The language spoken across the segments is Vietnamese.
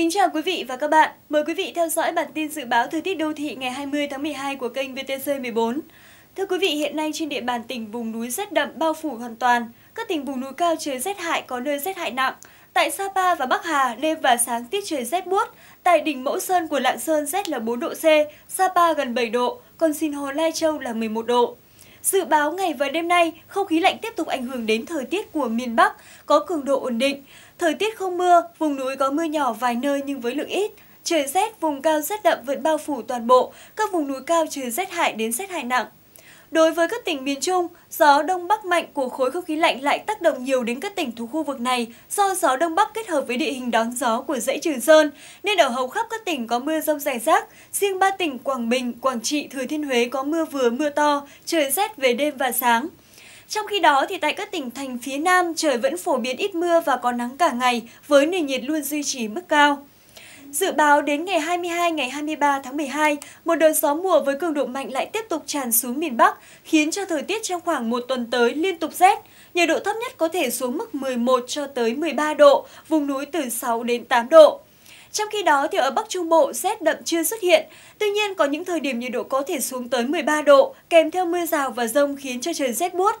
Kính chào quý vị và các bạn. Mời quý vị theo dõi bản tin dự báo thời tiết đô thị ngày 20 tháng 12 của kênh VTC14. Thưa quý vị, hiện nay trên địa bàn tỉnh vùng núi rét đậm bao phủ hoàn toàn. Các tỉnh vùng núi cao trời rét hại có nơi rét hại nặng. Tại Sapa và Bắc Hà, đêm và sáng tiết trời rét buốt. Tại đỉnh Mẫu Sơn của Lạng Sơn rét là 4 độ C, Sapa gần 7 độ, còn Sinh Hồ Lai Châu là 11 độ. Dự báo ngày và đêm nay, không khí lạnh tiếp tục ảnh hưởng đến thời tiết của miền Bắc, có cường độ ổn định. Thời tiết không mưa, vùng núi có mưa nhỏ vài nơi nhưng với lượng ít. Trời rét, vùng cao rét đậm vẫn bao phủ toàn bộ, các vùng núi cao trời rét hại đến rét hại nặng. Đối với các tỉnh miền Trung, gió đông bắc mạnh của khối không khí lạnh lại tác động nhiều đến các tỉnh thuộc khu vực này do gió đông bắc kết hợp với địa hình đón gió của dãy Trường Sơn, nên ở hầu khắp các tỉnh có mưa rông rải rác. Riêng ba tỉnh Quảng Bình, Quảng Trị, Thừa Thiên Huế có mưa vừa mưa to, trời rét về đêm và sáng. Trong khi đó, thì tại các tỉnh thành phía Nam, trời vẫn phổ biến ít mưa và có nắng cả ngày, với nền nhiệt luôn duy trì mức cao. Dự báo đến ngày 22 ngày 23 tháng 12, một đợt gió mùa với cường độ mạnh lại tiếp tục tràn xuống miền Bắc, khiến cho thời tiết trong khoảng một tuần tới liên tục rét. Nhiệt độ thấp nhất có thể xuống mức 11 cho tới 13 độ, vùng núi từ 6 đến 8 độ. Trong khi đó thì ở Bắc Trung Bộ rét đậm chưa xuất hiện, tuy nhiên có những thời điểm nhiệt độ có thể xuống tới 13 độ, kèm theo mưa rào và rông khiến cho trời rét buốt.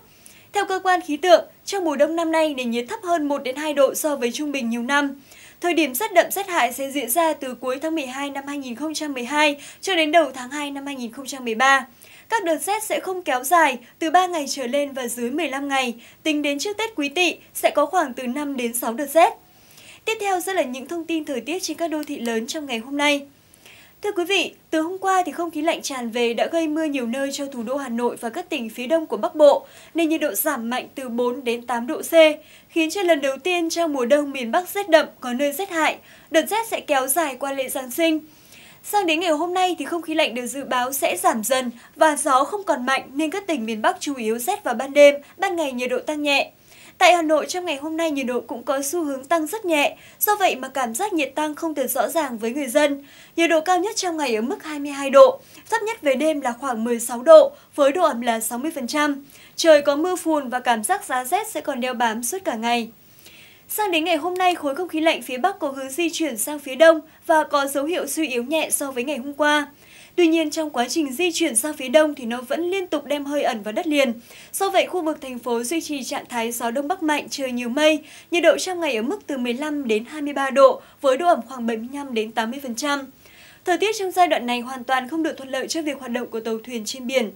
Theo cơ quan khí tượng, trong mùa đông năm nay nền nhiệt thấp hơn 1 đến 2 độ so với trung bình nhiều năm. Thời điểm rét đậm rét hại sẽ diễn ra từ cuối tháng 12 năm 2012 cho đến đầu tháng 2 năm 2013. Các đợt rét sẽ không kéo dài, từ 3 ngày trở lên và dưới 15 ngày. Tính đến trước Tết Quý Tỵ sẽ có khoảng từ 5 đến 6 đợt rét. Tiếp theo sẽ là những thông tin thời tiết trên các đô thị lớn trong ngày hôm nay. Thưa quý vị, từ hôm qua thì không khí lạnh tràn về đã gây mưa nhiều nơi cho thủ đô Hà Nội và các tỉnh phía đông của Bắc Bộ, nên nhiệt độ giảm mạnh từ 4 đến 8 độ C, khiến cho lần đầu tiên trong mùa đông miền Bắc rét đậm có nơi rét hại, đợt rét sẽ kéo dài qua lễ Giáng sinh. Sang đến ngày hôm nay thì không khí lạnh được dự báo sẽ giảm dần và gió không còn mạnh nên các tỉnh miền Bắc chủ yếu rét vào ban đêm, ban ngày nhiệt độ tăng nhẹ. Tại Hà Nội trong ngày hôm nay nhiệt độ cũng có xu hướng tăng rất nhẹ, do vậy mà cảm giác nhiệt tăng không thể rõ ràng với người dân. Nhiệt độ cao nhất trong ngày ở mức 22 độ, thấp nhất về đêm là khoảng 16 độ, với độ ẩm là 60%. Trời có mưa phùn và cảm giác giá rét sẽ còn đeo bám suốt cả ngày. Sang đến ngày hôm nay, khối không khí lạnh phía Bắc có hướng di chuyển sang phía Đông và có dấu hiệu suy yếu nhẹ so với ngày hôm qua. Tuy nhiên, trong quá trình di chuyển sang phía đông thì nó vẫn liên tục đem hơi ẩm vào đất liền. Do vậy, khu vực thành phố duy trì trạng thái gió đông bắc mạnh, trời nhiều mây, nhiệt độ trong ngày ở mức từ 15 đến 23 độ, với độ ẩm khoảng 75 đến 80%. Thời tiết trong giai đoạn này hoàn toàn không được thuận lợi cho việc hoạt động của tàu thuyền trên biển.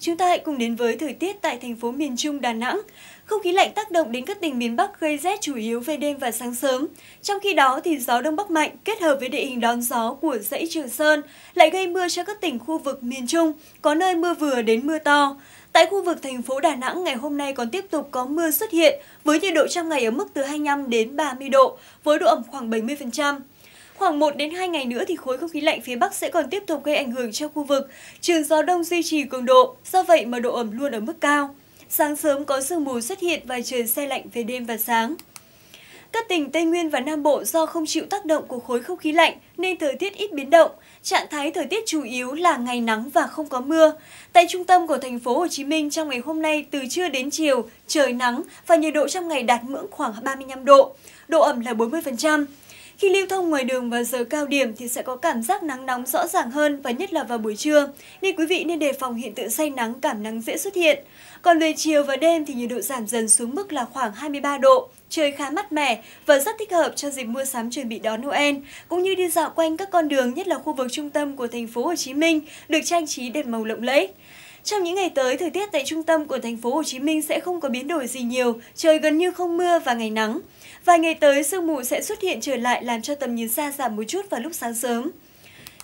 Chúng ta hãy cùng đến với thời tiết tại thành phố miền Trung Đà Nẵng. Không khí lạnh tác động đến các tỉnh miền Bắc gây rét chủ yếu về đêm và sáng sớm. Trong khi đó thì gió đông bắc mạnh kết hợp với địa hình đón gió của dãy Trường Sơn lại gây mưa cho các tỉnh khu vực miền Trung, có nơi mưa vừa đến mưa to. Tại khu vực thành phố Đà Nẵng ngày hôm nay còn tiếp tục có mưa xuất hiện với nhiệt độ trong ngày ở mức từ 25 đến 30 độ với độ ẩm khoảng 70%. Khoảng 1 đến 2 ngày nữa thì khối không khí lạnh phía Bắc sẽ còn tiếp tục gây ảnh hưởng cho khu vực, trường gió đông duy trì cường độ, do vậy mà độ ẩm luôn ở mức cao. Sáng sớm có sương mù xuất hiện và trời xe lạnh về đêm và sáng. Các tỉnh Tây Nguyên và Nam Bộ do không chịu tác động của khối không khí lạnh nên thời tiết ít biến động. Trạng thái thời tiết chủ yếu là ngày nắng và không có mưa. Tại trung tâm của thành phố Hồ Chí Minh trong ngày hôm nay từ trưa đến chiều trời nắng và nhiệt độ trong ngày đạt ngưỡng khoảng 35 độ. Độ ẩm là 40%. Khi lưu thông ngoài đường vào giờ cao điểm thì sẽ có cảm giác nắng nóng rõ ràng hơn và nhất là vào buổi trưa, nên quý vị nên đề phòng hiện tượng say nắng cảm nắng dễ xuất hiện. Còn về chiều và đêm thì nhiệt độ giảm dần xuống mức là khoảng 23 độ, trời khá mát mẻ và rất thích hợp cho dịp mua sắm chuẩn bị đón Noel, cũng như đi dạo quanh các con đường nhất là khu vực trung tâm của thành phố Hồ Chí Minh được trang trí đẹp màu lộng lẫy. Trong những ngày tới, thời tiết tại trung tâm của thành phố Hồ Chí Minh sẽ không có biến đổi gì nhiều, trời gần như không mưa và ngày nắng. Vài ngày tới, sương mù sẽ xuất hiện trở lại làm cho tầm nhìn xa giảm một chút vào lúc sáng sớm.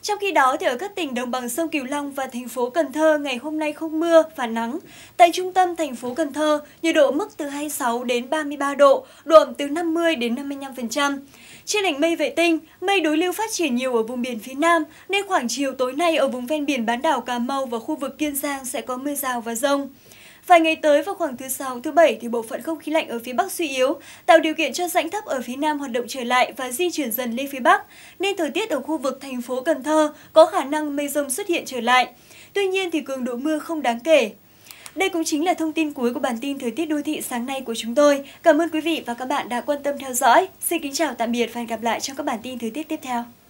Trong khi đó, thì ở các tỉnh đồng bằng sông Cửu Long và thành phố Cần Thơ ngày hôm nay không mưa và nắng. Tại trung tâm thành phố Cần Thơ, nhiệt độ mức từ 26 đến 33 độ, độ ẩm từ 50 đến 55%. Trên đỉnh mây vệ tinh, mây đối lưu phát triển nhiều ở vùng biển phía Nam, nên khoảng chiều tối nay ở vùng ven biển bán đảo Cà Mau và khu vực Kiên Giang sẽ có mưa rào và rông. Vài ngày tới vào khoảng thứ sáu, thứ bảy thì bộ phận không khí lạnh ở phía Bắc suy yếu, tạo điều kiện cho rãnh thấp ở phía Nam hoạt động trở lại và di chuyển dần lên phía Bắc, nên thời tiết ở khu vực thành phố Cần Thơ có khả năng mây rông xuất hiện trở lại. Tuy nhiên thì cường độ mưa không đáng kể. Đây cũng chính là thông tin cuối của bản tin thời tiết đô thị sáng nay của chúng tôi. Cảm ơn quý vị và các bạn đã quan tâm theo dõi. Xin kính chào tạm biệt và hẹn gặp lại trong các bản tin thời tiết tiếp theo.